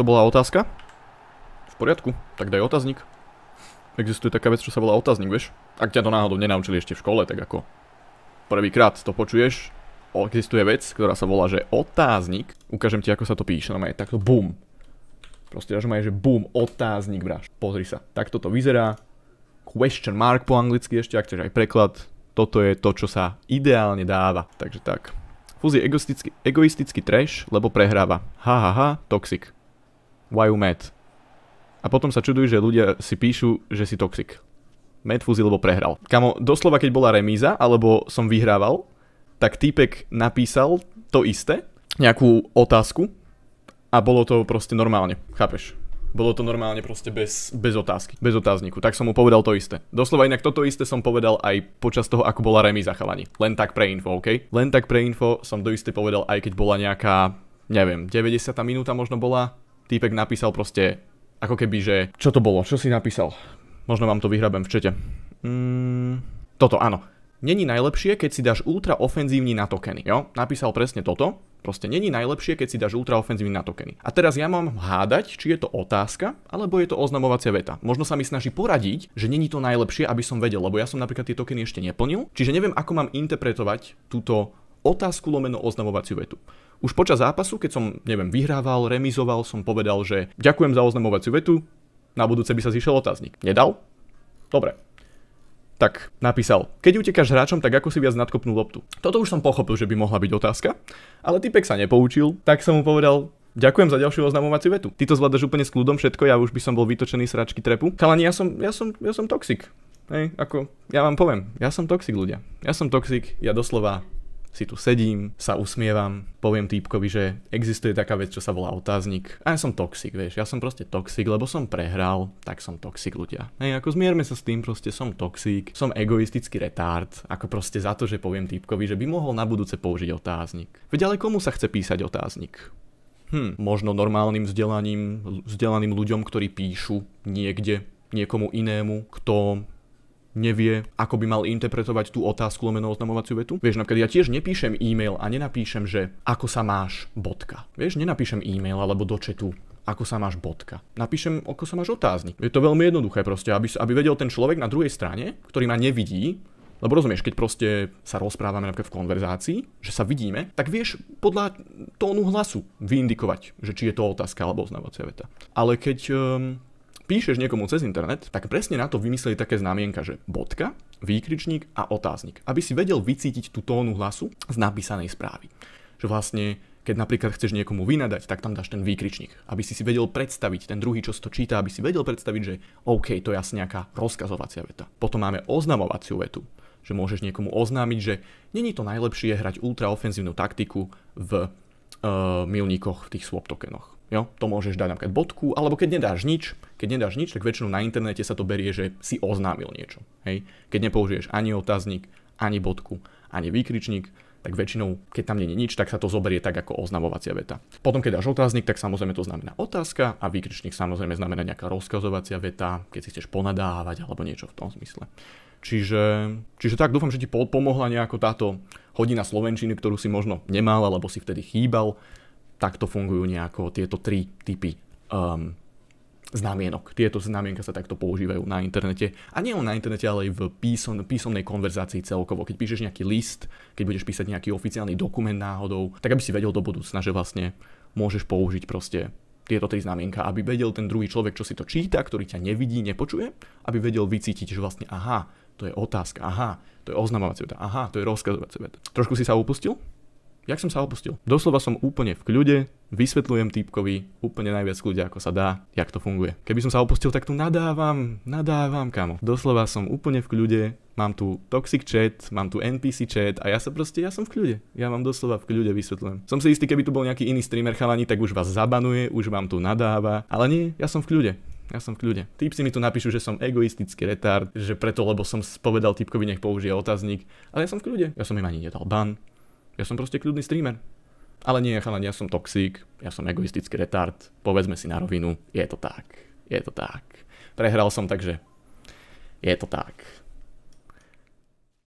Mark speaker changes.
Speaker 1: To bola otázka? V poriadku, tak daj otáznik. Existuje taká vec, čo sa volá otáznik, vieš? Ak ťa to náhodou nenaučili ešte v škole, tak ako prvýkrát to počuješ, existuje vec, ktorá sa volá, že otáznik. Ukážem ti, ako sa to píše, aj takto bum. Proste aj, že BOOM, otáznik bráš. Pozri sa, takto to vyzerá. Question mark po anglicky ešte, ak tiež aj preklad. Toto je to, čo sa ideálne dáva. Takže tak. Fuzi je egoistický trash, lebo prehráva. Ha ha ha, toxic why you mad? A potom sa čudujú, že ľudia si píšu, že si toxic. Medfúzi, lebo prehral. Kamo, doslova keď bola remíza, alebo som vyhrával, tak týpek napísal to isté, nejakú otázku a bolo to proste normálne, chápeš? Bolo to normálne proste bez, bez otázky, bez otázniku. Tak som mu povedal to isté. Doslova inak toto isté som povedal aj počas toho, ako bola remíza chalani. Len tak pre info, OK? Len tak pre info som do isté povedal, aj keď bola nejaká, neviem, 90. minúta možno bola, týpek napísal proste ako keby, že čo to bolo, čo si napísal. Možno vám to vyhrabem v čete. Mm, toto, áno. Není najlepšie, keď si dáš ultra ofenzívny na tokeny, jo? Napísal presne toto. Proste není najlepšie, keď si dáš ultra ofenzívny na tokeny. A teraz ja mám hádať, či je to otázka, alebo je to oznamovacia veta. Možno sa mi snaží poradiť, že není to najlepšie, aby som vedel, lebo ja som napríklad tie tokeny ešte neplnil, čiže neviem, ako mám interpretovať túto otázku lomeno oznamovaciu vetu. Už počas zápasu, keď som, neviem, vyhrával, remizoval, som povedal, že ďakujem za oznamovaciu vetu, na budúce by sa zišiel otáznik. Nedal? Dobre. Tak napísal, keď utekáš hráčom, tak ako si viac nadkopnú loptu. Toto už som pochopil, že by mohla byť otázka, ale typek sa nepoučil, tak som mu povedal, Ďakujem za ďalšiu oznamovaciu vetu. Ty to zvládaš úplne s kľudom všetko, ja už by som bol vytočený z račky trepu. Chalani, ja som, ja som, ja som toxik. Hej, ako, ja vám poviem, ja som toxik ľudia. Ja som toxik, ja doslova si tu sedím, sa usmievam, poviem týpkovi, že existuje taká vec, čo sa volá otáznik. A ja som toxik, vieš, ja som proste toxik, lebo som prehral, tak som toxik ľudia. Hej, ako zmierme sa s tým, proste som toxik, som egoistický retard, ako proste za to, že poviem týpkovi, že by mohol na budúce použiť otáznik. Veď ale komu sa chce písať otáznik? Hm, možno normálnym vzdelaním, vzdelaným ľuďom, ktorí píšu niekde niekomu inému, kto nevie, ako by mal interpretovať tú otázku lomeno oznamovaciu vetu. Vieš, napríklad ja tiež nepíšem e-mail a nenapíšem, že ako sa máš, bodka. Vieš, nenapíšem e-mail alebo do četu ako sa máš bodka. Napíšem, ako sa máš otáznik. Je to veľmi jednoduché proste, aby, aby vedel ten človek na druhej strane, ktorý ma nevidí, lebo rozumieš, keď proste sa rozprávame napríklad v konverzácii, že sa vidíme, tak vieš podľa tónu hlasu vyindikovať, že či je to otázka alebo oznávacia veta. Ale keď um, píšeš niekomu cez internet, tak presne na to vymysleli také znamienka, že bodka, výkričník a otáznik, aby si vedel vycítiť tú tónu hlasu z napísanej správy. Že vlastne keď napríklad chceš niekomu vynadať, tak tam dáš ten výkričník, aby si si vedel predstaviť, ten druhý, čo si to číta, aby si vedel predstaviť, že OK, to je asi nejaká rozkazovacia veta. Potom máme oznamovaciu vetu, že môžeš niekomu oznámiť, že není to najlepšie hrať ultraofenzívnu taktiku v e, milníkoch v tých swap tokenoch. Jo, to môžeš dať napríklad bodku, alebo keď nedáš nič, keď nedáš nič, tak väčšinou na internete sa to berie, že si oznámil niečo. Hej? Keď nepoužiješ ani otáznik, ani bodku, ani výkričník, tak väčšinou, keď tam nie je nič, tak sa to zoberie tak ako oznamovacia veta. Potom, keď dáš otáznik, tak samozrejme to znamená otázka a výkričník samozrejme znamená nejaká rozkazovacia veta, keď si chceš ponadávať alebo niečo v tom zmysle. Čiže, čiže tak dúfam, že ti pomohla nejako táto hodina slovenčiny, ktorú si možno nemal alebo si vtedy chýbal takto fungujú nejako tieto tri typy um, znamienok. Tieto znamienka sa takto používajú na internete. A nie len na internete, ale aj v písom, písomnej konverzácii celkovo. Keď píšeš nejaký list, keď budeš písať nejaký oficiálny dokument náhodou, tak aby si vedel do budúcna, že vlastne môžeš použiť proste tieto tri znamienka, aby vedel ten druhý človek, čo si to číta, ktorý ťa nevidí, nepočuje, aby vedel vycítiť, že vlastne aha, to je otázka, aha, to je oznamovacie veta, aha, to je rozkazovacie veta. Trošku si sa upustil? jak som sa opustil. Doslova som úplne v kľude, vysvetľujem týpkovi úplne najviac kľude, ako sa dá, jak to funguje. Keby som sa opustil, tak tu nadávam, nadávam, kamo. Doslova som úplne v kľude, mám tu toxic chat, mám tu NPC chat a ja sa proste, ja som v kľude. Ja vám doslova v kľude vysvetľujem. Som si istý, keby tu bol nejaký iný streamer chalani, tak už vás zabanuje, už vám tu nadáva, ale nie, ja som v kľude ja som v kľude. Týpci mi tu napíšu, že som egoistický retard, že preto, lebo som povedal typkovi, nech použije otáznik, ale ja som v kľude. Ja som im ani nedal ban, ja som proste kľudný streamer. Ale nie, chalani, ja som toxík, ja som egoistický retard, povedzme si na rovinu, je to tak, je to tak. Prehral som, takže je to tak.